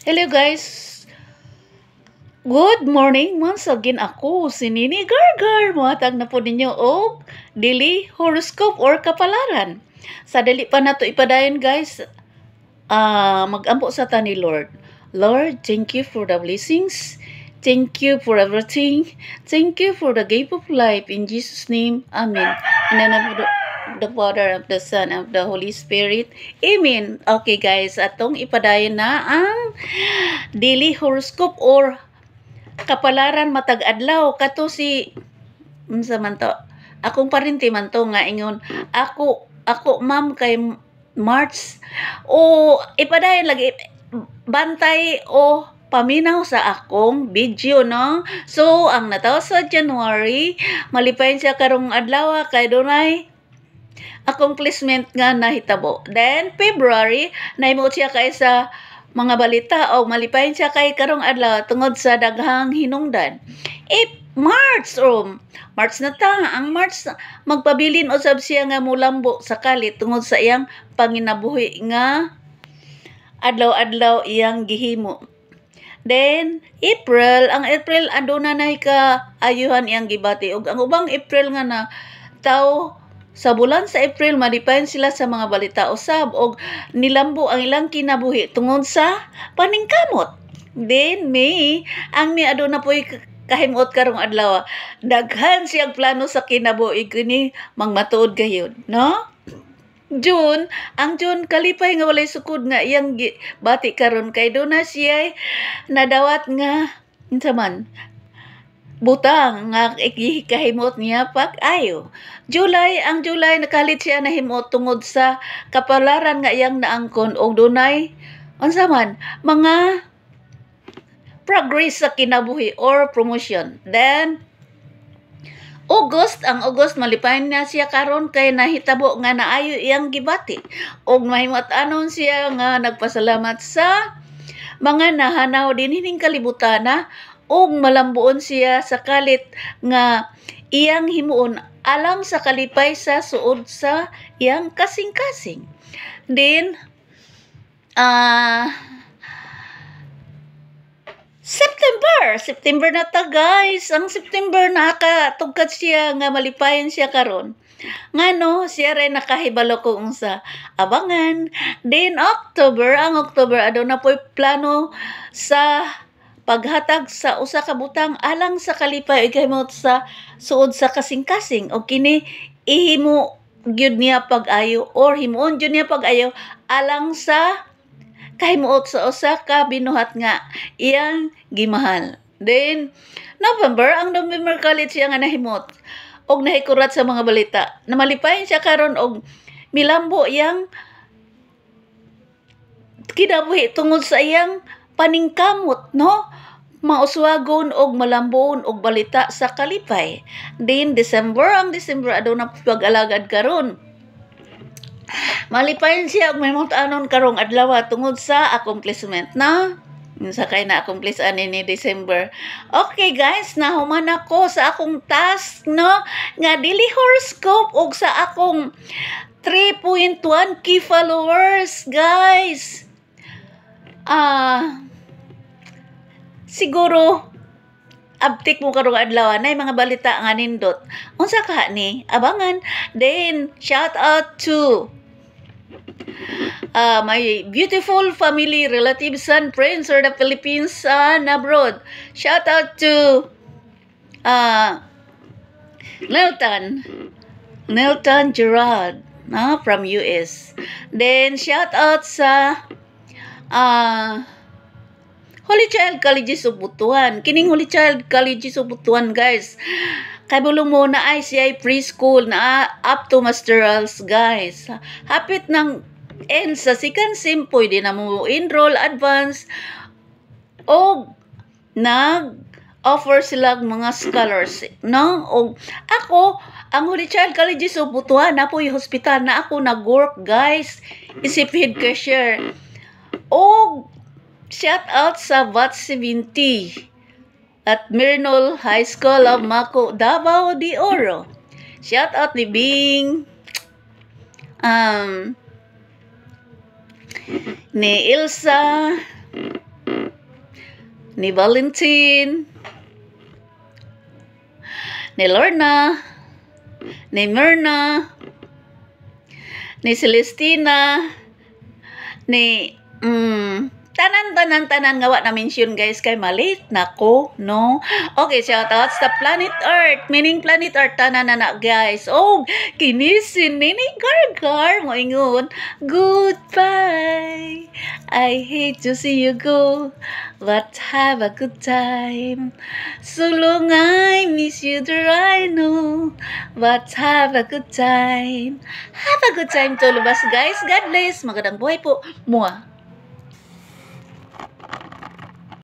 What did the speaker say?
Hello guys! Good morning! Once again ako, si Nini Gargar. Matag na po ninyo og daily horoscope or kapalaran. Sadali dali pa na to ipadayon guys, uh, magampo sa ta Lord. Lord, thank you for the blessings. Thank you for everything. Thank you for the gift of life. In Jesus' name, Amen. Inanapod the Father, of the Son, of the Holy Spirit. Amen. Okay guys, atong ipadayon na ang daily horoscope or kapalaran matag adlaw kato si unsa man to? Akong parinti man to nga ingon ako ako ma'am kay March o ipadayon lagi bantay o paminaw sa akong video, no? So, ang nataw sa January, malipayon siya karong adlaw kay dunay accomplishment nga nahitabo. Then, February, naimo siya kay sa mga balita o malipayon siya kay karong adlaw tungod sa daghang hinungdan. If eh, March o um, March na ta ang March magpabilin usab siya nga mulambo sa kalit tungod sa iyang panginabuhi nga adlaw-adlaw iyang gihimo. Then April, ang April aduna na ka ayuhan iyang gibati ug ang ubang April nga na tao sa bulan sa April, madipayon sila sa mga balita usab og nilambo ang ilang kinabuhi tungod sa paningkamot. Then May, ang ni aduna po'y kahimot karong adlaw daghan siyang plano sa kinabuhi kini mangmatuod gayud no June, ang June kalipay nga walay sukod nga iyang batik karon kay do na siya nadawat nga Unsa butang nga ikahimot niya pak ayo. July ang July nakalit siya na himot tungod sa kapalaran nga iyang naangkon og dunay unsa man mga progress sa kinabuhi or promotion. Then August, ang August, malipayan na siya karon kay nahitabo nga naayo iyang gibati. Og mahimat anon siya nga nagpasalamat sa mga nahanaw din hining kalibutan na og malambuon siya sa kalit nga iyang himuon alang sa kalipay sa suod sa iyang kasing-kasing. Then, uh, September, September na ta guys. Ang September na ka tugkad siya nga malipayon siya karon. Ngano siya ray nakahibalo kung unsa abangan. Then October, ang October aduna poy plano sa paghatag sa usa ka butang alang sa kalipay gamot sa suod sa kasing-kasing o kini ihimo gyud niya pag-ayo or himuon gyud niya pag-ayo alang sa kahimuot sa usa ka binuhat nga iyang gimahal. Then November ang November College siya nga nahimot og nahikurat sa mga balita. Namalipayon siya karon og milambo yang kinabuhi tungod sa iyang paningkamot no mauswagon og malambon og balita sa kalipay din December ang December aduna pag-alagad karon malipayon siya og may anon karong adlaw tungod sa accomplishment na sa kay na accomplish ani ni December. Okay guys, nahuman ako sa akong task no nga dili horoscope og sa akong 3.1 key followers guys. Ah uh, siguro abtik mo karong adlaw na mga balita nga nindot. Unsa ka ni? Abangan. Then shout out to uh, my beautiful family, relatives and friends or the Philippines and abroad. Shout out to uh, Nelton. Nelton Gerard na uh, from US. Then shout out sa uh, Holy Child College of Butuan. Kining Holy Child College of Butuan, guys. Kay mo na ay siya preschool na up to masterals, guys. Hapit ng end sa second sim, pwede na mo enroll, advance, o nag-offer sila mga scholarship, no? O, ako, ang Holy Child College of Butuan, na po yung hospital na ako nag-work, guys. Isipid cashier. O, Shout out sa Bat 70 at Mernol High School of Mako, Davao de Oro. Shout out ni Bing. Um, ni Ilsa, ni Valentin. ni Lorna, ni Myrna, ni Celestina, ni um, tanan tanan tanan nga wa na mention guys kay malit nako no okay shout out sa planet earth meaning planet earth tanan na na guys oh kinisin nini gargar mo ingon goodbye i hate to see you go but have a good time Sulong, long i miss you there i know but have a good time have a good time to lubas guys god bless magandang buhay po mua